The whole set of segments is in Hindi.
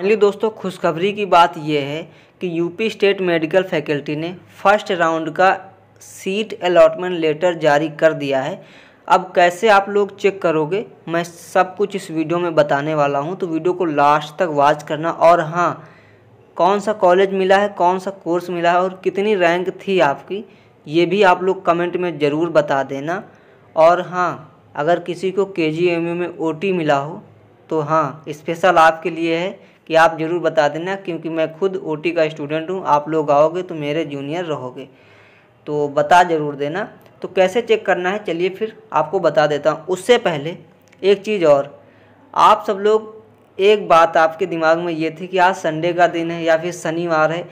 फाइनली दोस्तों खुशखबरी की बात यह है कि यूपी स्टेट मेडिकल फैकल्टी ने फर्स्ट राउंड का सीट अलॉटमेंट लेटर जारी कर दिया है अब कैसे आप लोग चेक करोगे मैं सब कुछ इस वीडियो में बताने वाला हूं तो वीडियो को लास्ट तक वॉच करना और हाँ कौन सा कॉलेज मिला है कौन सा कोर्स मिला है और कितनी रैंक थी आपकी ये भी आप लोग कमेंट में ज़रूर बता देना और हाँ अगर किसी को के में ओ मिला हो तो हाँ स्पेशल आपके लिए है कि आप ज़रूर बता देना क्योंकि मैं खुद ओ का स्टूडेंट हूँ आप लोग आओगे तो मेरे जूनियर रहोगे तो बता ज़रूर देना तो कैसे चेक करना है चलिए फिर आपको बता देता हूँ उससे पहले एक चीज़ और आप सब लोग एक बात आपके दिमाग में ये थी कि आज संडे का दिन है या फिर शनिवार है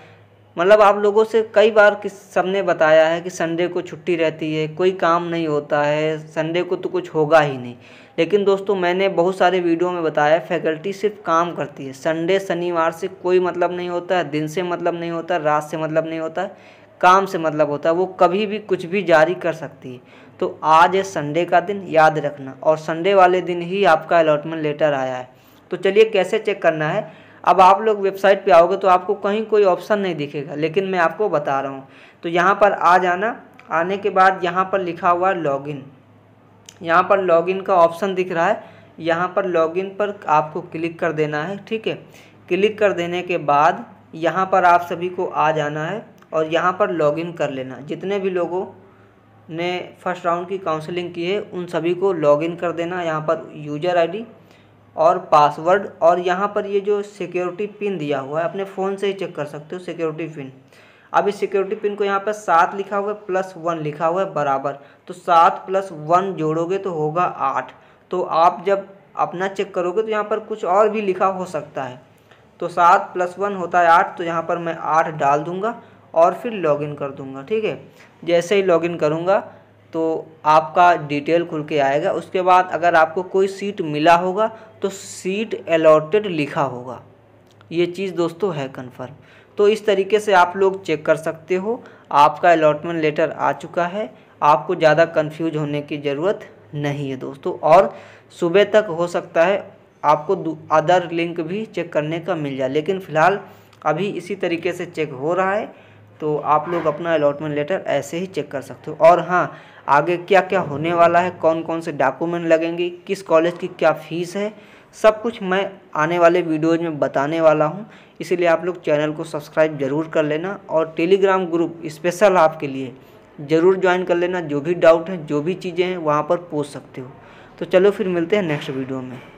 मतलब आप लोगों से कई बार किस सबने बताया है कि संडे को छुट्टी रहती है कोई काम नहीं होता है संडे को तो कुछ होगा ही नहीं लेकिन दोस्तों मैंने बहुत सारे वीडियो में बताया फैकल्टी सिर्फ काम करती है संडे शनिवार से कोई मतलब नहीं होता है दिन से मतलब नहीं होता रात से मतलब नहीं होता काम से मतलब होता है वो कभी भी कुछ भी जारी कर सकती है तो आज है संडे का दिन याद रखना और संडे वाले दिन ही आपका अलॉटमेंट लेटर आया है तो चलिए कैसे चेक करना है अब आप लोग वेबसाइट पे आओगे तो आपको कहीं कोई ऑप्शन नहीं दिखेगा लेकिन मैं आपको बता रहा हूँ तो यहाँ पर आ जाना आने के बाद यहाँ पर लिखा हुआ है लॉगिन यहाँ पर लॉगिन का ऑप्शन दिख रहा है यहाँ पर लॉगिन पर आपको क्लिक कर देना है ठीक है क्लिक कर देने के बाद यहाँ पर आप सभी को आ जाना है और यहाँ पर लॉगिन कर लेना जितने भी लोगों ने फर्स्ट राउंड की काउंसलिंग की है उन सभी को लॉगिन कर देना यहाँ पर यूजर आईडी और पासवर्ड और यहाँ पर ये जो सिक्योरिटी पिन दिया हुआ है अपने फ़ोन से ही चेक कर सकते हो सिक्योरिटी पिन अब इस सिक्योरिटी पिन को यहाँ पर सात लिखा हुआ है प्लस वन लिखा हुआ है बराबर तो सात प्लस वन जोड़ोगे तो होगा आठ तो आप जब अपना चेक करोगे तो यहाँ पर कुछ और भी लिखा हो सकता है तो सात प्लस वन होता है आठ तो यहाँ पर मैं आठ डाल दूँगा और फिर लॉगिन कर दूँगा ठीक है जैसे ही लॉगिन करूँगा तो आपका डिटेल खुल के आएगा उसके बाद अगर आपको कोई सीट मिला होगा तो सीट अलॉटेड लिखा होगा ये चीज़ दोस्तों है कन्फर्म तो इस तरीके से आप लोग चेक कर सकते हो आपका अलॉटमेंट लेटर आ चुका है आपको ज़्यादा कंफ्यूज होने की ज़रूरत नहीं है दोस्तों और सुबह तक हो सकता है आपको अदर लिंक भी चेक करने का मिल जाए लेकिन फ़िलहाल अभी इसी तरीके से चेक हो रहा है तो आप लोग अपना अलॉटमेंट लेटर ऐसे ही चेक कर सकते हो और हाँ आगे क्या क्या होने वाला है कौन कौन से डॉक्यूमेंट लगेंगे किस कॉलेज की क्या फ़ीस है सब कुछ मैं आने वाले वीडियोज में बताने वाला हूँ इसीलिए आप लोग चैनल को सब्सक्राइब ज़रूर कर लेना और टेलीग्राम ग्रुप स्पेशल आपके लिए ज़रूर ज्वाइन कर लेना जो भी डाउट है जो भी चीज़ें हैं वहाँ पर पूछ सकते हो तो चलो फिर मिलते हैं नेक्स्ट वीडियो में